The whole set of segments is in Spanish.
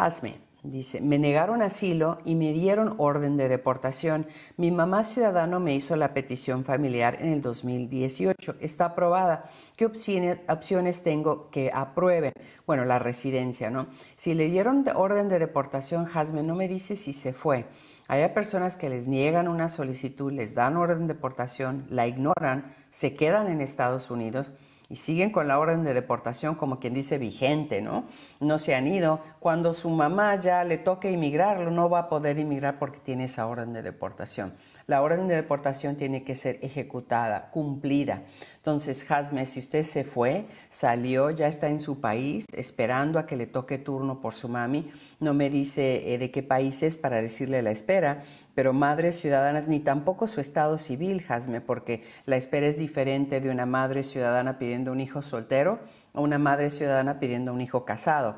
Hazme, Dice, me negaron asilo y me dieron orden de deportación. Mi mamá ciudadano me hizo la petición familiar en el 2018. Está aprobada. ¿Qué opciones tengo que aprueben? Bueno, la residencia, ¿no? Si le dieron orden de deportación, Jasmine no me dice si se fue. Hay personas que les niegan una solicitud, les dan orden de deportación, la ignoran, se quedan en Estados Unidos y siguen con la orden de deportación como quien dice vigente, ¿no? No se han ido. Cuando su mamá ya le toque inmigrarlo, no va a poder inmigrar porque tiene esa orden de deportación. La orden de deportación tiene que ser ejecutada, cumplida. Entonces, Jasme, si usted se fue, salió, ya está en su país, esperando a que le toque turno por su mami, no me dice eh, de qué país es para decirle la espera, pero madres ciudadanas ni tampoco su estado civil, Jasme, porque la espera es diferente de una madre ciudadana pidiendo un hijo soltero o una madre ciudadana pidiendo un hijo casado.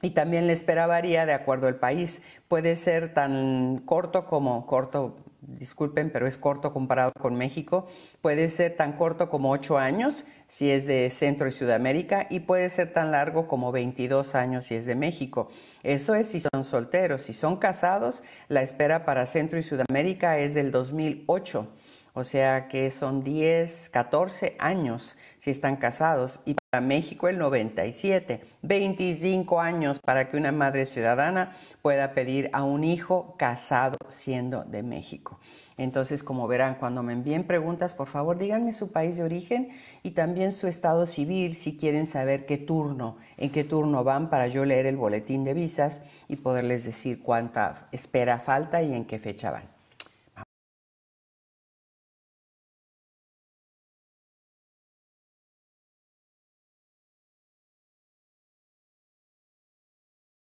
Y también la espera varía de acuerdo al país. Puede ser tan corto como corto, disculpen, pero es corto comparado con México. Puede ser tan corto como ocho años si es de Centro y Sudamérica y puede ser tan largo como 22 años si es de México. Eso es si son solteros. Si son casados, la espera para Centro y Sudamérica es del 2008 o sea que son 10, 14 años si están casados y para México el 97, 25 años para que una madre ciudadana pueda pedir a un hijo casado siendo de México. Entonces, como verán, cuando me envíen preguntas, por favor díganme su país de origen y también su estado civil si quieren saber qué turno, en qué turno van para yo leer el boletín de visas y poderles decir cuánta espera falta y en qué fecha van.